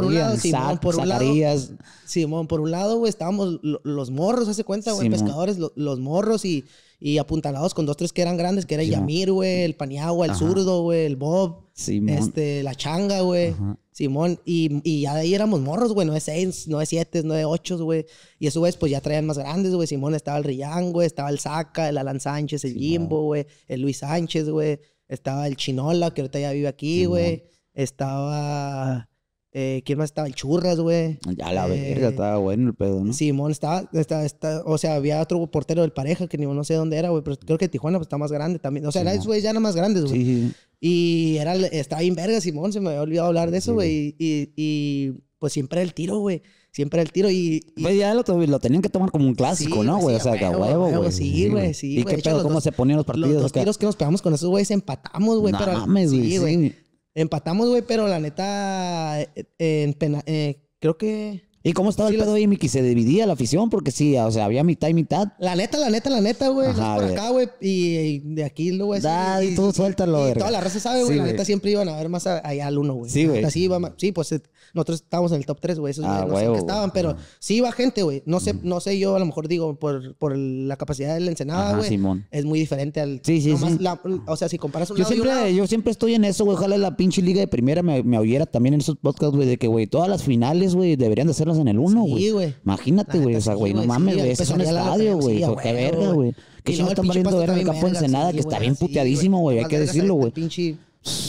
por un lado, Simón, por un lado, güey, estábamos los morros, hace cuenta, güey, pescadores, los morros y y apuntalados con dos, tres que eran grandes, que era Yamir, güey, el Paniagua, el Zurdo, güey, el Bob, este, la Changa, güey. Simón, y, ya de ahí éramos morros, güey, No no 6 siete, 7 es ocho, güey. Y su vez pues ya traían más grandes, güey. Simón estaba el Rillán, güey, estaba el Saca, el Alan Sánchez, el Jimbo, güey, el Luis Sánchez, güey. Estaba el Chinola, que ahorita ya vive aquí, güey. Estaba eh, ¿Quién más estaba? El Churras, güey. Ya la verga, eh, estaba bueno el pedo, ¿no? Simón estaba, estaba, estaba, o sea, había otro portero del pareja que ni, no sé dónde era, güey, pero creo que Tijuana pues, está más grande también. O sea, sí, esos güeyes ya no más grandes, güey. Sí, sí. Y era, estaba bien verga, Simón, se me había olvidado hablar de eso, güey. Y, y, pues siempre el tiro, güey. Siempre el tiro y... y... ya lo, tenían que tomar como un clásico, ¿no, güey? o sea, que a huevo, güey. Sí, güey, sí, ¿Y qué pedo? ¿Cómo se ponían los partidos? Los, tiros que nos pegamos con esos güeyes empatamos, güey. No pero, sí, güey. Empatamos, güey, pero la neta, eh, eh, en eh, creo que ¿Y cómo estaba el pedo ahí, Miki? ¿Se dividía la afición? Porque sí, o sea, había mitad y mitad. La neta, la neta, la neta, güey. por acá, güey. Y, de aquí lo güey. Da, y, todo tú suéltalo, güey. Toda la raza sabe, güey. la neta siempre iban a ver más allá al uno, güey. Sí, güey. Sí, sí, pues eh, nosotros estábamos en el top 3, güey. Esos ah, no sé estaban, pero sí iba gente, güey. No sé, no sé, yo a lo mejor digo, por, por la capacidad de la ensenada, güey. Es muy diferente al. Sí, sí, sí. o sea, si comparas un yo siempre, Yo siempre estoy en eso, güey. Ojalá la pinche liga de primera me, me oyera también en esos podcasts, güey, de que, güey, todas las finales, güey, deberían de ser en el 1, güey. Sí, güey. Imagínate, güey. esa, güey, no mames, güey. es un estadio, güey. Qué verga, güey. Que si no están valiendo verga el campo Ensenada, que está bien puteadísimo, güey. Hay que decirlo, güey.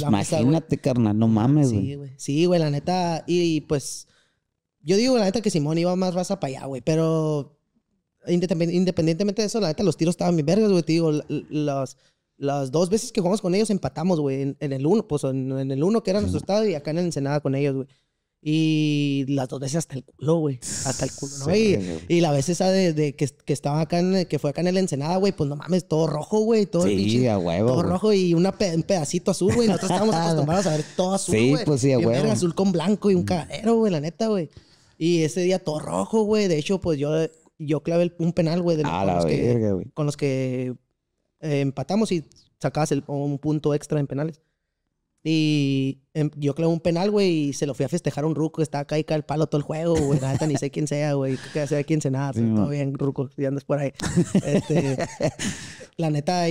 Imagínate, carnal. No mames, güey. Sí, güey, Sí, güey, la neta. Y pues. Yo digo, la neta, que Simón iba más raza para allá, güey. Pero independientemente de eso, la neta, los tiros estaban bien vergas, güey. Te digo, las, dos veces que jugamos con ellos empatamos, güey. En, el uno, pues en, el uno que era nuestro estado y acá en el Ensenada con ellos, güey. Y las dos veces hasta el culo, güey. Hasta el culo, ¿no? y, y, la vez esa de, que, que, estaba acá, en, que fue acá en el Ensenada, güey, pues no mames, todo rojo, güey. Todo sí, Todo rojo y un pedacito azul, güey. Nosotros estábamos acostumbrados a ver todo azul, güey. Sí, pues sí, a huevo. azul con blanco y un mm. cagadero, güey, la neta, güey. Y ese día todo rojo, güey. De hecho, pues yo, yo clavé un penal, güey. de con, los que, con los que empatamos y sacabas el, un punto extra en penales. Y em, yo clavé un penal, güey, y se lo fui a festejar a un ruco que estaba acá y cae el palo todo el juego, güey. La neta ni sé quién sea, güey. Que sea quién se nada. todo bien, ruco, si andas por ahí. Este, la neta,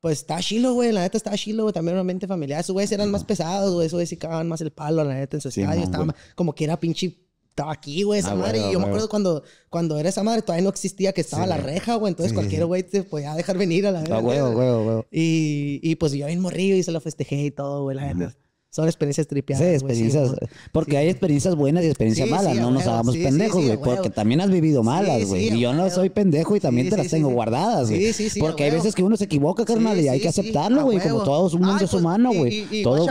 pues está chilo, güey. La neta está chilo, güey. También una mente familiar. Esos güeyes eran más pesados, güey. Esos güeyes y cagaban más el palo, la neta, en su estadio. estaba, como que era pinche estaba aquí, güey, esa ah, madre. y yo me acuerdo cuando, cuando era esa madre, todavía no existía que estaba la reja, güey. Entonces cualquier güey te podía dejar venir a la reja. Ah, güey, güey, güey. Y, y pues yo bien morrillo y se lo festejé y todo, güey, la Son experiencias tripeadas. Sí, experiencias. porque hay experiencias buenas y experiencias malas. no nos hagamos pendejos, güey. porque también has vivido malas, güey. y yo no soy pendejo y también te las tengo guardadas, güey. porque hay veces que uno se equivoca, carnal, y hay que aceptarlo, güey. como todos, un mundo es pues, humano, güey. Todo.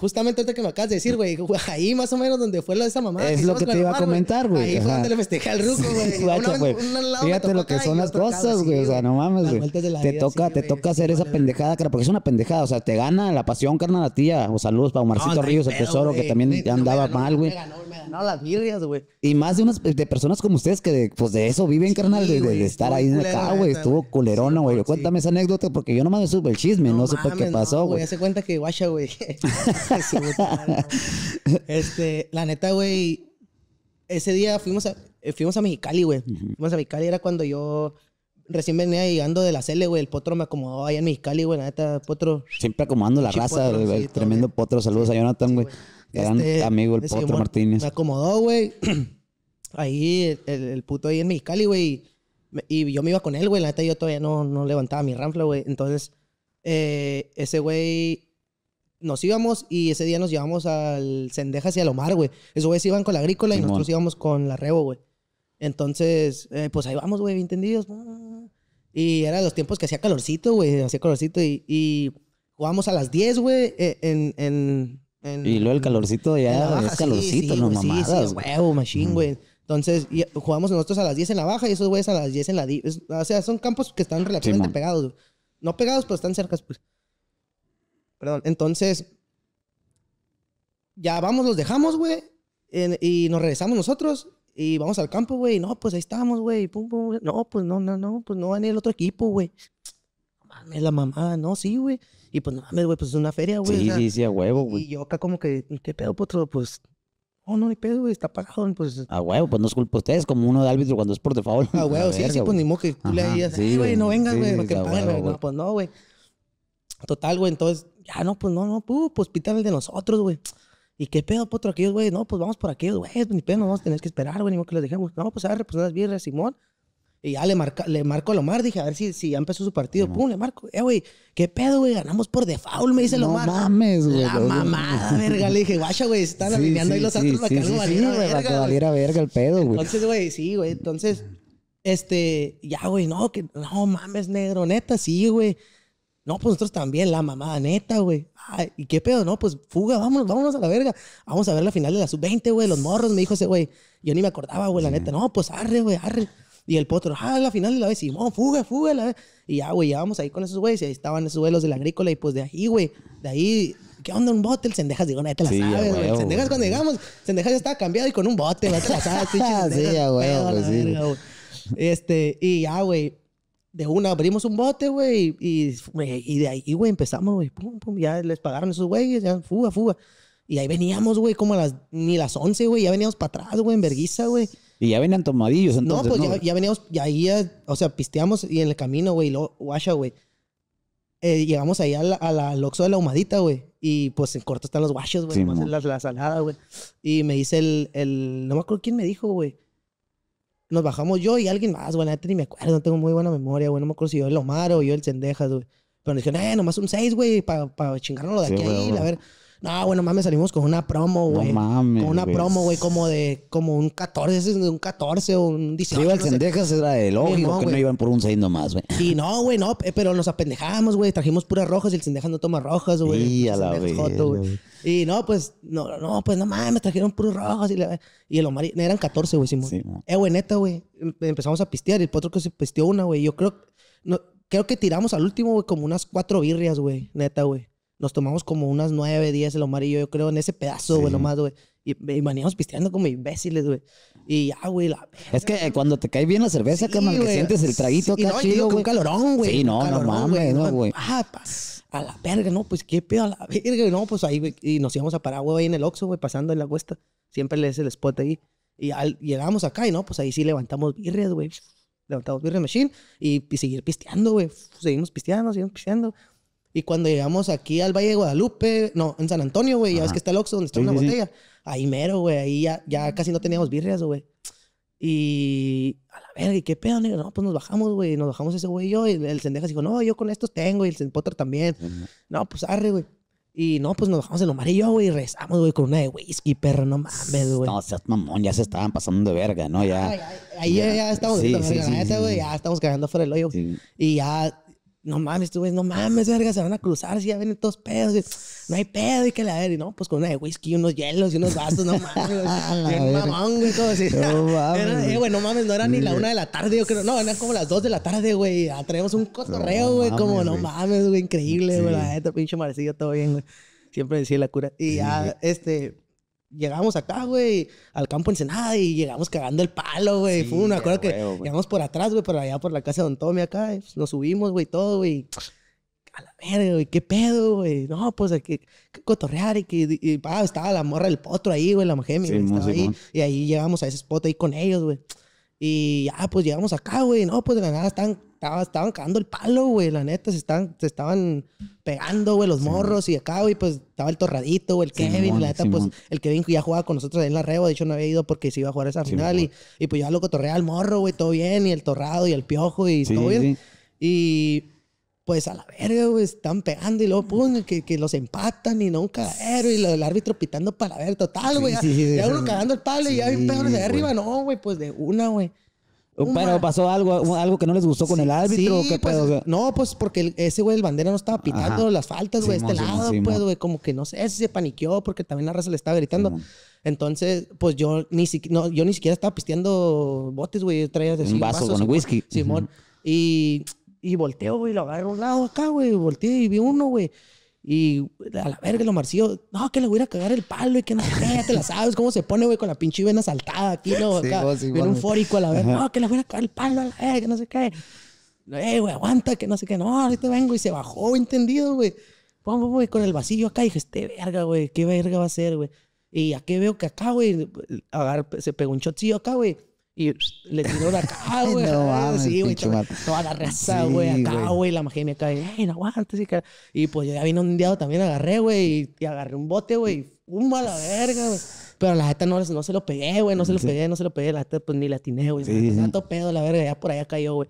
Justamente ahorita que me acabas de decir, güey, ahí más o menos donde fue la de esa mamá. Es lo que te iba a comentar, güey. Ahí fue donde le festejé al ruco, güey. Fíjate lo que son las cosas, güey. O sea, no mames, güey. Te toca, te toca hacer esa pendejada, cara, porque es una pendejada. O sea, te gana la pasión, carnal, a tía. O saludos para Omarcito Ríos, el tesoro, que también andaba mal, güey. Me ganó, las birrias, güey. Y más de unas de personas como ustedes que de, pues de eso viven, carnal, de, estar ahí en acá, güey. Estuvo culerona, güey. Cuéntame esa anécdota porque yo nomás me supe el chisme, no por qué pasó, güey. Ya se cuenta que guacha, güey. este, la neta, güey, ese día fuimos a, eh, fuimos a Mexicali, güey. Fuimos a Mexicali, era cuando yo recién venía llegando de la Cele, güey. El potro me acomodó ahí en Mexicali, güey. La neta, potro. Siempre acomodando la raza, tremendo potro. Saludos a Jonathan, güey. gran este, amigo, el potro Martínez. Me acomodó, güey. ahí, el, puto ahí en Mexicali, güey. Y yo me iba con él, güey. La neta, yo todavía no, no levantaba mi ranfla, güey. Entonces, eh, ese güey nos íbamos y ese día nos llevamos al Cendejas y al Omar, güey. Esos güeyes iban con la agrícola y nosotros íbamos con la Rebo, güey. Entonces, eh, pues ahí vamos, güey, bien tendidos. Y era los tiempos que hacía calorcito, güey, hacía calorcito y, jugábamos a las 10, güey, e, en, Y luego el calorcito ya es calorcito, no mamadas, machine, güey. Entonces, y jugamos nosotros a las 10 en la baja y esos güeyes a las 10 en la... o sea, son campos que están relativamente pegados. No pegados, pero están cerca, pues. Perdón. Entonces, ya vamos, los dejamos, güey. Y nos regresamos nosotros y vamos al campo, güey. No, pues ahí estamos, güey. Pum, no, pues no, no, no, pues no va ni el otro equipo, güey. No mames, la mamá, no, sí, güey. Y pues no mames, güey, pues es una feria, güey. Sí, sí, sí, a huevo, güey. Y yo acá como que, ¿qué pedo, potro? Pues, oh, no, ni pedo, güey, está apagado. pues. A huevo, pues no es culpa de ustedes, como uno de árbitro cuando es por default. A huevo, sí, así sí, pues ni moque. tú le digas, güey, no vengas, güey, pues no, güey. Total, güey, entonces ya no, pues no, no, pues, pues pítame el de nosotros, güey. ¿Y qué pedo, potro, pues, aquellos, güey? No, pues vamos por aquellos, güey, pues, ni pedo, no vamos a tener que esperar, güey, ni modo que los dejemos. No, pues a ver, pues las birras, Simón. Y ya le, marca, le marco a Lomar, dije, a ver si, si ya empezó su partido. Pum, le marco. Eh, güey, ¿qué pedo, güey? Ganamos por default, me dice Lomar. No mames, güey. La mamada, verga. Le dije, guacha, güey, se están alineando ahí los astros sí, para que sí, valiera verga. Para valiera verga el pedo, güey. Entonces, güey, sí, güey. Entonces, este, ya, güey, no, que, no mames, negro, neta, sí, güey. No, pues nosotros también, la mamada neta, güey. Ay, ¿y qué pedo? No, pues fuga, vámonos, vámonos a la verga. Vamos a ver la final de la sub-20, güey, los morros, me dijo ese güey. Yo ni me acordaba, güey, la neta. No, pues arre, güey, arre. Y el potro, ah, la final de la vez, no, fuga, fuga. La vez. Y ya, güey, ya vamos ahí con esos güeyes. Y ahí estaban esos güeyes de la agrícola. Y pues de ahí, güey, de ahí, ¿qué onda un bote? El Sendejas, digo, neta, la sí, sabes, güey. Sendejas, cuando llegamos, Sendejas ya estaba cambiado y con un bote, la sí, ya, güey, Este, y ya, güey, de una abrimos un bote, güey, y, y, de ahí, güey, empezamos, güey, pum, pum, ya les pagaron esos güeyes, ya, fuga, fuga. Y ahí veníamos, güey, como a las, ni las 11, güey, ya veníamos para atrás, güey, en verguiza, güey. Y ya venían tomadillos, entonces. Pues, no, pues Ya, veníamos, ya ahí, o sea, pisteamos y en el camino, güey, lo, guasha, güey. Eh, llegamos ahí a la, a la, al de la Humadita, güey. Y pues en corto están los guachos, güey. la, salada, güey. Y me dice el, el. No me acuerdo quién me dijo, güey nos bajamos yo y alguien más, güey, ni me acuerdo, no tengo muy buena memoria, güey, no me acuerdo si yo el Omar o yo el Cendejas, güey. Pero nos dijeron, eh, nomás un 6, güey, para chingarnos chingarnos de aquí a ahí, a ver. No, bueno, mames, salimos con una promo, güey. No mames. Con una promo, güey, como de como un 14, un 14 o un 18. Si iba el Cendejas, era de lógico no, que no iban por un 6 nomás, güey. Y no, güey, no, pero nos apendejamos, güey. Trajimos puras rojas y el Cendejas no toma rojas, güey. Y a la güey. Y no, pues, no, no, pues no mames, trajeron puras rojas. Y, y el Omar, eran 14, güey, Simón. Sí, eh, güey, neta, güey. Em, empezamos a pistear. y El potro que se pisteó una, güey. Yo creo, no, creo que tiramos al último, güey, como unas cuatro birrias, güey. Neta, güey nos tomamos como unas nueve, días el Omar yo, creo, en ese pedazo, güey, nomás, güey. Y, y maníamos pisteando como imbéciles, güey. Y ya, güey, la... Es que cuando te cae bien la cerveza, sí, cabrón, que sientes el traguito sí, no, chido, güey. calorón, güey. Sí, no, no mames, no, güey. Ah, a la verga, no, pues qué pedo, a la verga. No, pues ahí, güey. Y nos íbamos a parar, güey, en el Oxxo, güey, pasando en la cuesta. Siempre le es el spot ahí. Y llegamos acá y no, pues ahí sí levantamos birrias, güey levantamos Birria Machine y, y, seguir pisteando, güey. Seguimos pisteando, seguimos pisteando. Y cuando llegamos aquí al Valle de Guadalupe, no, en San Antonio, güey, ya ves que está el Oxxo donde está una botella. Ahí mero, güey, ahí ya, ya casi no teníamos birrias, güey. Y a la verga, ¿y qué pedo, negro? No, pues nos bajamos, güey, nos bajamos ese güey y yo. Y el Cendejas dijo, no, yo con estos tengo, y el Senpotter también. No, pues arre, güey. Y no, pues nos bajamos en lo amarillo, güey, rezamos, güey, con una de whisky, perro, no mames, güey. No, seas mamón, ya se estaban pasando de verga, ¿no? Ya. ahí ya, ya, estamos, güey, ya estamos cagando fuera del hoyo. Y ya no mames, tú ves, no mames, verga, se van a cruzar, si ya vienen todos pedos, no hay pedo, y que la ver, y no, pues con una de whisky, unos hielos y unos gastos, no mames, bien mamón, güey, como así. no mames, eh, no mames, no era ni la una de la tarde, yo creo, no, eran como las dos de la tarde, güey, traemos un cotorreo, güey, como, no mames, güey, increíble, sí. güey, este pinche marecillo, todo bien, güey, siempre decía la cura, y ya, este... Llegamos acá, güey, al campo Ensenada y llegamos cagando el palo, güey. Fue una cosa que llegamos por atrás, güey, por allá, por la casa de Don Tommy acá. Pues, nos subimos, güey, todo, güey. A la verga, güey, qué pedo, güey. No, pues hay que, cotorrear y que estaba la morra del potro ahí, güey, la mujer. ahí. Y ahí llegamos a ese spot ahí con ellos, güey. Y ya, ah, pues llegamos acá, güey. No, pues de la nada estaban, estaban, cagando el palo, güey. La neta, se estaban, se estaban pegando, güey, los morros. Y acá, güey, pues estaba el torradito, güey, el Kevin. la neta, pues el Kevin ya jugaba con nosotros ahí en la reba, De hecho, no había ido porque se iba a jugar esa final. Y, y, pues ya lo cotorrea al morro, güey, todo bien. Y el torrado y el piojo y todo bien. Y pues a la verga, güey, están pegando y luego, pum, que, que los empatan y no un cagadero y lo, el árbitro pitando para ver, total, güey. Sí, ya, uno cagando el palo y ya un pedo de arriba, no, güey, pues de una, güey. Pero pasó algo, algo que no les gustó con el árbitro. Sí, ¿qué pues, pedo? No, pues porque ese güey, el bandera no estaba pitando las faltas, güey, este lado, pues, güey, como que no sé, se paniqueó porque también la raza le estaba gritando. Entonces, pues yo ni, yo ni siquiera estaba pisteando botes, güey, traía de Un vaso con whisky. Simón. Y y volteo, güey, lo agarré a un lado acá, güey. Volteé y vi uno, güey. Y a la verga, lo marcillo. No, que le voy a cagar el palo y que no sé ya te la sabes cómo se pone, güey, con la pinche vena saltada aquí, ¿no? Acá, sí, un fórico a la verga. No, que le voy a cagar el palo a la que no sé qué. Eh, güey, aguanta, que no sé qué. No, ahorita vengo. Y se bajó, entendido, güey. Vamos, güey, con el vacío acá. Y dije, este verga, güey, qué verga va a ser, güey. Y aquí veo que acá, güey, se pegó un shotcillo acá, güey. Y le tiró la acá, güey. no, sí, güey. Toda la raza, güey, acá, güey. La magia me cae, ¡ay, no aguantes! Y, pues yo ya vino un día también, agarré, güey, y, agarré un bote, güey. un a la verga, güey! Pero la neta no, no se lo pegué, güey. No se lo pegué, no se lo pegué. La neta, pues ni la atiné, güey. Tanto pedo, la verga. Ya por allá cayó, güey.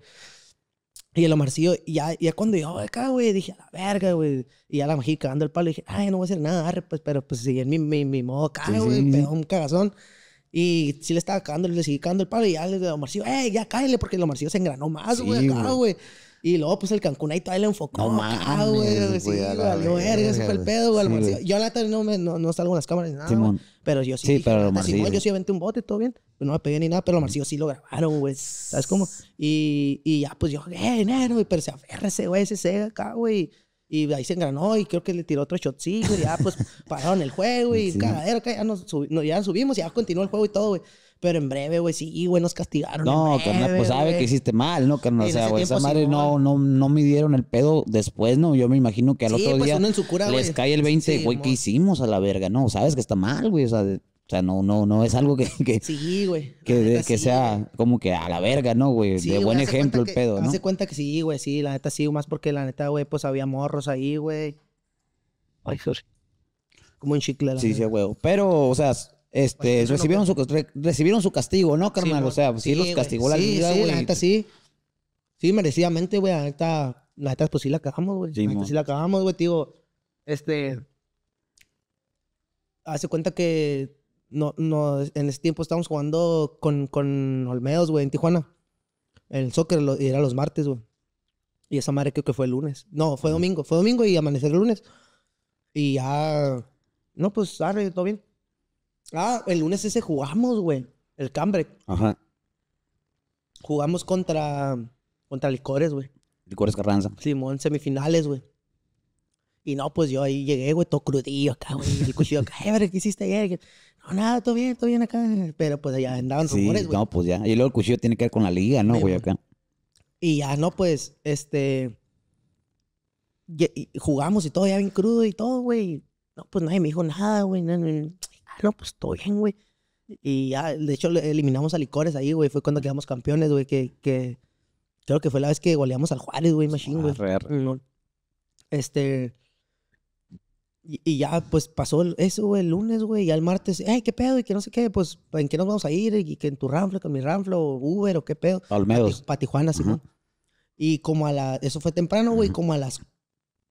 Y el Omarcillo, y ya, ya cuando yo acá, güey, dije, a la verga, güey. Y ya la magia cagando el palo, dije, ay, no voy a hacer nada, arre, pues, pero pues sí, en mi, mi, mi modo acá, güey, sí, un cagazón. Y sí le estaba cagando, le seguí cagando el palo y ya le a marcillo ¡eh, ya cállale! Porque el marcillo se engranó más, güey, acá, güey. Y luego, pues, el Cancún ahí todavía le enfocó. No mames, güey. Sí, valió verga, fue el pedo, güey. Sí, yo, la tarde, no, no, salgo en las cámaras ni nada, Simón. Pero yo sí. pero ah, lo Marcillo. Simón, yo sí aventé un bote, todo bien. no me pegué ni nada, pero lo Marcillo sí lo grabaron, güey. ¿Sabes cómo? Y, y ya, pues, yo, ¡eh, nero! Pero se aferra ese güey, ese acá, güey. Y ahí se engranó y creo que le tiró otro shotcito y ya pues pararon el juego y ya, ya subimos y ya continuó el juego y todo, güey. Pero en breve, güey, sí, güey, nos castigaron. No, pues sabe que hiciste mal, ¿no? Carnal, o sea, güey, esa madre no, no, no midieron el pedo después, ¿no? Yo me imagino que al otro pues, día en les cae el 20, güey, ¿qué hicimos a la verga? No, sabes que está mal, güey, o sea, o sea, no, no, no es algo que, que, sí, güey, que, sea como que a la verga, ¿no, güey? de buen ejemplo el pedo, ¿no? Hace cuenta que sí, güey, sí, la neta sí, más porque la neta, güey, pues había morros ahí, güey. Ay, sorry. Como en chicle, Sí, sí, güey. Pero, o sea, este, recibieron, su, recibieron su castigo, ¿no, carnal? o sea, sí, los castigó la vida, güey. Sí, la neta sí. Sí, merecidamente, güey, la neta, la neta, pues sí la cagamos, güey. la neta sí la cagamos, güey, tío. Este... Hace cuenta que no, no, en ese tiempo estábamos jugando con, con Olmedos, güey, en Tijuana. El soccer era los martes, güey. Y esa madre creo que fue el lunes. No, fue domingo. Fue domingo y amanecer el lunes. Y ya. No, pues, arre, todo bien. Ah, el lunes ese jugamos, güey. El Cambre. Ajá. Jugamos contra. Contra Licores, güey. Licores Carranza. Simón, semifinales, güey. Y no, pues yo ahí llegué, güey, todo crudillo acá, güey. El acá, ¿qué hiciste ayer? No, nada, todo bien, todo bien acá. Pero pues ya andaban sí, rumores, güey. No, pues ya. Y luego el cuchillo tiene que ver con la liga, ¿no, güey? Acá. Y ya, no, pues, este. jugamos y todo, ya bien crudo y todo, güey. No, pues nadie me dijo nada, güey. No, ah, no, pues todo bien, güey. Y ya, de hecho, eliminamos a Licores ahí, güey. Fue cuando quedamos campeones, güey. Que, creo que fue la vez que goleamos al Juárez, güey, Machine, ah, güey. No, este. Y, ya, pues pasó eso, el lunes, güey, y al martes, ay, qué pedo, y que no sé qué, pues, ¿en qué nos vamos a ir? Y que en tu ranflo, con mi ranflo, Uber, o qué pedo. menos. Para Tijuana, sí, Y como a la, eso fue temprano, güey, como a las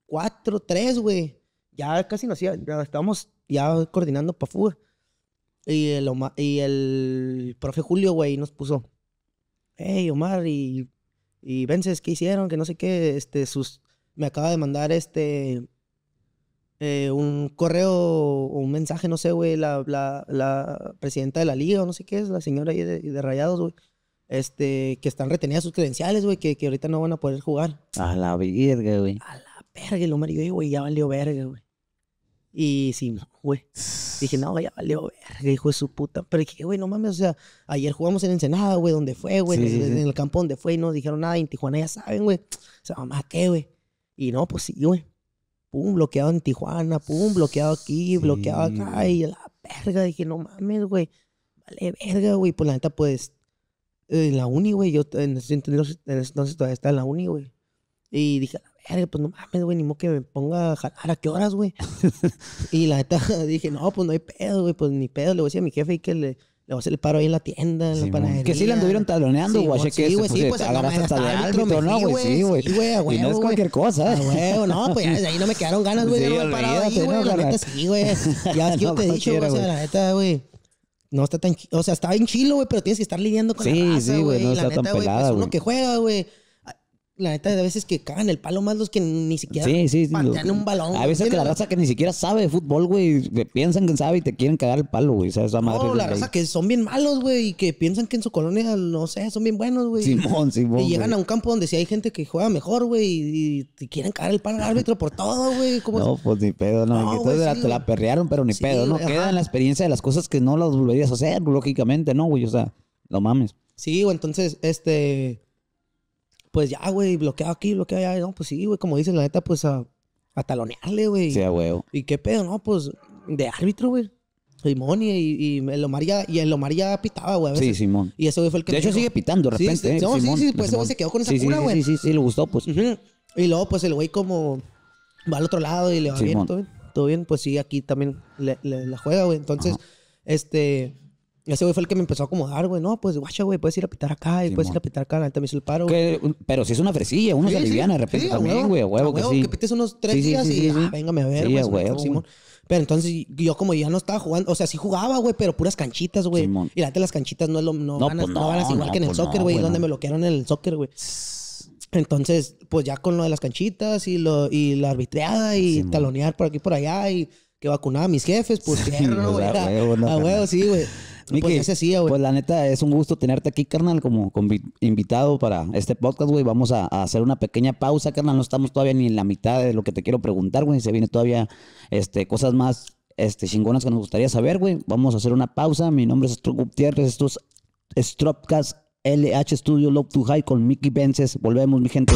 cuatro, tres, güey, ya casi no hacía, ya estábamos ya coordinando para fuga. Y el, y el profe Julio, güey, nos puso, hey, Omar, y, y Vences, ¿qué hicieron? Que no sé qué, este, sus, me acaba de mandar este eh, un correo o un mensaje, no sé, güey, la, presidenta de la liga o no sé qué es, la señora ahí de, Rayados, güey. Este, que están retenidas sus credenciales, güey, que, que, ahorita no van a poder jugar. A la verga, güey. A la verga, lo marido, güey, ya valió verga, güey. Y sí, güey. Dije, no, ya valió verga, hijo de su puta. Pero dije, güey, no mames, o sea, ayer jugamos en Ensenada, güey, donde fue, güey, en, el campo donde fue y no dijeron nada. Y en Tijuana ya saben, güey. O sea, mamá, ¿qué, güey? Y no, pues sí, güey pum, bloqueado en Tijuana, pum, bloqueado aquí, bloqueado acá, y la verga, dije, no mames, güey, vale, verga, güey, pues la neta, pues, en la uni, güey, yo en ese entonces todavía estaba en la uni, güey, y dije, la verga, pues no mames, güey, ni modo que me ponga a jalar a qué horas, güey, y la neta, dije, no, pues no hay pedo, güey, pues ni pedo, le voy a decir a mi jefe y que le le voy el paro ahí en la tienda, en la panadería. Que sí le anduvieron taloneando, güey. Sí, que sí, wey. sí, pues agarraste hasta ¿no, güey? Sí, güey. Y no es cualquier cosa. güey, no, pues ahí no me quedaron ganas, güey, de haber parado ahí, güey. La neta sí, güey. Ya es que yo te he dicho, güey, o sea, la neta, güey no está tan, o sea, está bien chilo, güey, pero tienes que estar lidiando con la raza, güey. Sí, güey, no está neta, tan wey, pelada, güey. Pues uno que juega, güey, la neta, a veces que cagan el palo más los que ni siquiera sí, un balón. A veces que la raza que ni siquiera sabe de fútbol, güey, piensan que sabe y te quieren cagar el palo, güey. no, la raza que son bien malos, güey, y que piensan que en su colonia, no sé, son bien buenos, güey. Simón, Simón. Y llegan a un campo donde sí hay gente que juega mejor, güey, y, te quieren cagar el palo al árbitro por todo, güey. No, pues ni pedo, no. Entonces te la perrearon, pero ni pedo, ¿no? Queda en la experiencia de las cosas que no las volverías a hacer, lógicamente, ¿no, güey? O sea, no mames. Sí, o entonces, este pues ya, güey, bloqueado aquí, bloqueado allá. No, pues sí, güey, como dices, la neta, pues a, talonearle, güey. Sí, güey. ¿Y qué pedo, no? Pues de árbitro, güey. Simón y, y, el Omar ya, y el Omar ya pitaba, güey. Sí, Simón. Y ese güey fue el que. De hecho, sigue pitando de repente. sí, eh, no, sí, sí, pues ese se quedó con esa cura, güey. Sí, sí, sí, le gustó, pues. Y luego, pues el güey como va al otro lado y le va bien, todo bien, todo bien. Pues sí, aquí también le- la juega, güey. Entonces, este, ese güey fue el que me empezó a acomodar, güey. No, pues guacha, güey, puedes ir a pitar acá y puedes ir a pitar acá. Ahorita me hizo el paro. pero si es una fresilla, uno se aliviana de repente también, güey, huevo, que sí. que pites unos tres días y ah, véngame a ver, güey. Huevo, Simón. Pero entonces yo como ya no estaba jugando, o sea, sí jugaba, güey, pero puras canchitas, güey. Y la las canchitas no es lo no, pues van a, no, igual que en el pues soccer, güey, donde me bloquearon en el soccer, güey. Entonces, pues ya con lo de las canchitas y lo y la arbitreada y talonear por aquí por allá y que vacunaba a mis jefes, pues sí, pues güey. A huevo, sí, güey pues sí, Pues la neta, es un gusto tenerte aquí, carnal, como invitado para este podcast, güey. Vamos a, hacer una pequeña pausa, carnal. No estamos todavía ni en la mitad de lo que te quiero preguntar, güey. Se viene todavía este, cosas más este, chingonas que nos gustaría saber, güey. Vamos a hacer una pausa. Mi nombre es Astro Gutiérrez. Esto es Stropcast LH Studio Love to High con Mickey Vences. Volvemos, mi gente.